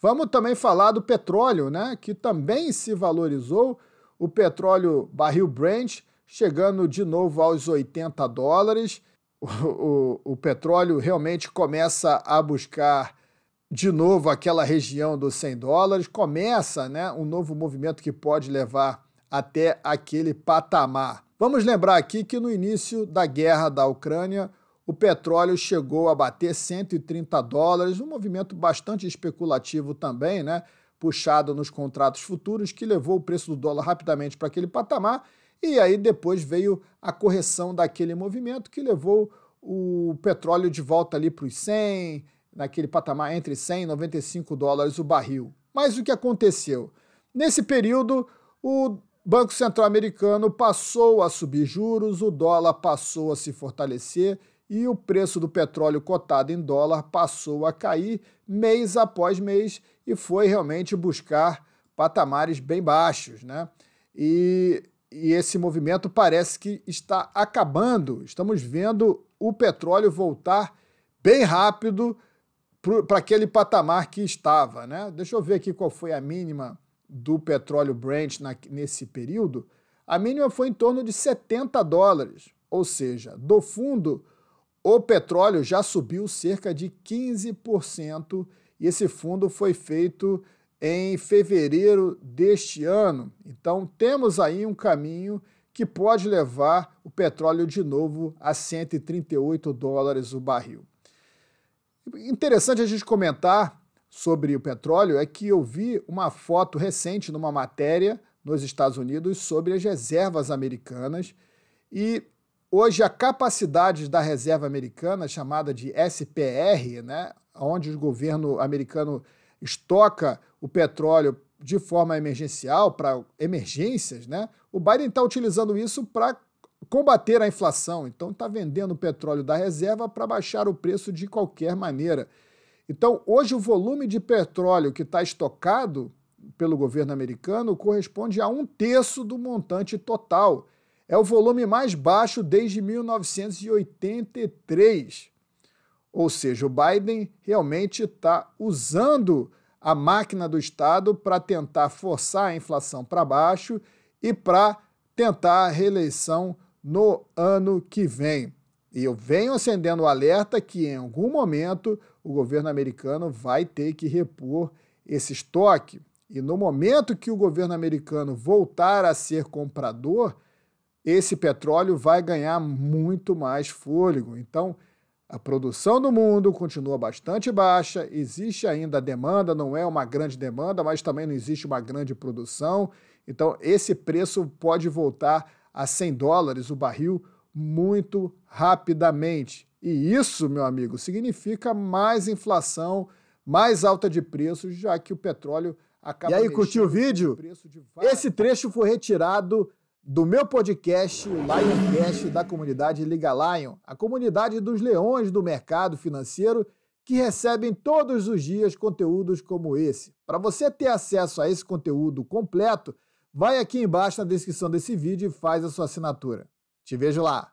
Vamos também falar do petróleo, né, que também se valorizou. O petróleo barril Brent chegando de novo aos 80 dólares. O, o, o petróleo realmente começa a buscar de novo aquela região dos 100 dólares. Começa né, um novo movimento que pode levar até aquele patamar. Vamos lembrar aqui que no início da guerra da Ucrânia, o petróleo chegou a bater 130 dólares, um movimento bastante especulativo também, né? Puxado nos contratos futuros, que levou o preço do dólar rapidamente para aquele patamar. E aí depois veio a correção daquele movimento que levou o petróleo de volta ali para os 100, naquele patamar entre 100 e 95 dólares o barril. Mas o que aconteceu? Nesse período, o Banco Central Americano passou a subir juros, o dólar passou a se fortalecer e o preço do petróleo cotado em dólar passou a cair mês após mês e foi realmente buscar patamares bem baixos. Né? E, e esse movimento parece que está acabando. Estamos vendo o petróleo voltar bem rápido para aquele patamar que estava. Né? Deixa eu ver aqui qual foi a mínima do petróleo Brent na, nesse período. A mínima foi em torno de 70 dólares, ou seja, do fundo o petróleo já subiu cerca de 15% e esse fundo foi feito em fevereiro deste ano. Então, temos aí um caminho que pode levar o petróleo de novo a 138 dólares o barril. Interessante a gente comentar sobre o petróleo é que eu vi uma foto recente numa matéria nos Estados Unidos sobre as reservas americanas e Hoje, a capacidade da reserva americana, chamada de SPR, né, onde o governo americano estoca o petróleo de forma emergencial, para emergências, né, o Biden está utilizando isso para combater a inflação. Então, está vendendo o petróleo da reserva para baixar o preço de qualquer maneira. Então, hoje, o volume de petróleo que está estocado pelo governo americano corresponde a um terço do montante total é o volume mais baixo desde 1983. Ou seja, o Biden realmente está usando a máquina do Estado para tentar forçar a inflação para baixo e para tentar a reeleição no ano que vem. E eu venho acendendo o alerta que em algum momento o governo americano vai ter que repor esse estoque. E no momento que o governo americano voltar a ser comprador, esse petróleo vai ganhar muito mais fôlego. Então, a produção do mundo continua bastante baixa, existe ainda demanda, não é uma grande demanda, mas também não existe uma grande produção. Então, esse preço pode voltar a 100 dólares o barril muito rapidamente. E isso, meu amigo, significa mais inflação, mais alta de preços, já que o petróleo acaba. E aí, curtiu o vídeo? Esse trecho foi retirado do meu podcast, o Lioncast da comunidade Liga Lion, a comunidade dos leões do mercado financeiro que recebem todos os dias conteúdos como esse. Para você ter acesso a esse conteúdo completo, vai aqui embaixo na descrição desse vídeo e faz a sua assinatura. Te vejo lá.